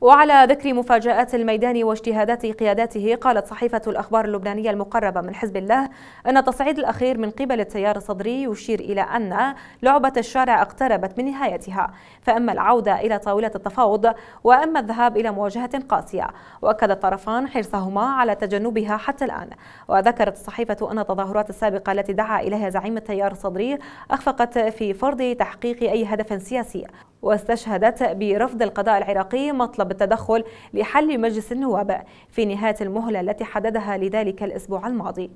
وعلى ذكر مفاجآت الميدان واجتهادات قياداته قالت صحيفة الأخبار اللبنانية المقربة من حزب الله أن التصعيد الأخير من قبل التيار الصدري يشير إلى أن لعبة الشارع اقتربت من نهايتها فأما العودة إلى طاولة التفاوض وأما الذهاب إلى مواجهة قاسية وأكد الطرفان حرصهما على تجنبها حتى الآن وذكرت الصحيفة أن التظاهرات السابقة التي دعا إليها زعيم التيار الصدري أخفقت في فرض تحقيق أي هدف سياسي واستشهدت برفض القضاء العراقي مطلب التدخل لحل مجلس النواب في نهايه المهله التي حددها لذلك الاسبوع الماضي